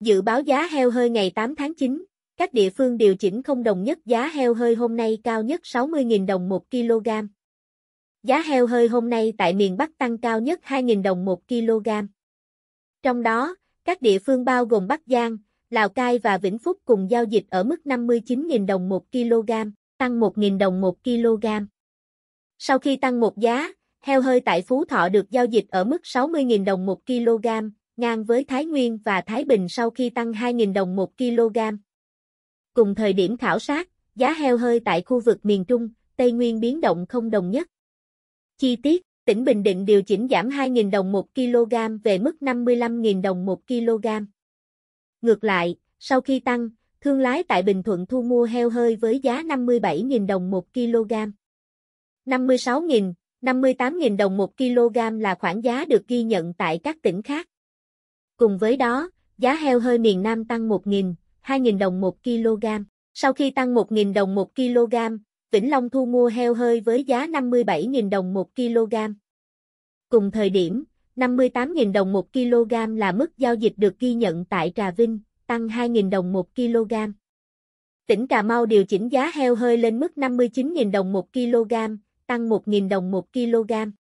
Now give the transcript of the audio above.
Dự báo giá heo hơi ngày 8 tháng 9, các địa phương điều chỉnh không đồng nhất giá heo hơi hôm nay cao nhất 60.000 đồng 1 kg. Giá heo hơi hôm nay tại miền Bắc tăng cao nhất 2.000 đồng 1 kg. Trong đó, các địa phương bao gồm Bắc Giang, Lào Cai và Vĩnh Phúc cùng giao dịch ở mức 59.000 đồng 1 kg, tăng 1.000 đồng 1 kg. Sau khi tăng một giá, heo hơi tại Phú Thọ được giao dịch ở mức 60.000 đồng 1 kg, ngang với Thái Nguyên và Thái Bình sau khi tăng 2.000 đồng 1 kg. Cùng thời điểm khảo sát, giá heo hơi tại khu vực miền Trung, Tây Nguyên biến động không đồng nhất. Chi tiết, tỉnh Bình Định điều chỉnh giảm 2.000 đồng 1 kg về mức 55.000 đồng 1 kg. Ngược lại, sau khi tăng, thương lái tại Bình Thuận thu mua heo hơi với giá 57.000 đồng 1 kg. 56.000, 58.000 đồng 1 kg là khoảng giá được ghi nhận tại các tỉnh khác. Cùng với đó, giá heo hơi miền Nam tăng 1.000, 2.000 đồng 1 kg. Sau khi tăng 1.000 đồng 1 kg, Vĩnh Long thu mua heo hơi với giá 57.000 đồng 1 kg. Cùng thời điểm, 58.000 đồng 1 kg là mức giao dịch được ghi nhận tại Trà Vinh, tăng 2.000 đồng 1 kg. Tỉnh Cà Mau điều chỉnh giá heo hơi lên mức 59.000 đồng 1 kg, tăng 1.000 đồng 1 kg.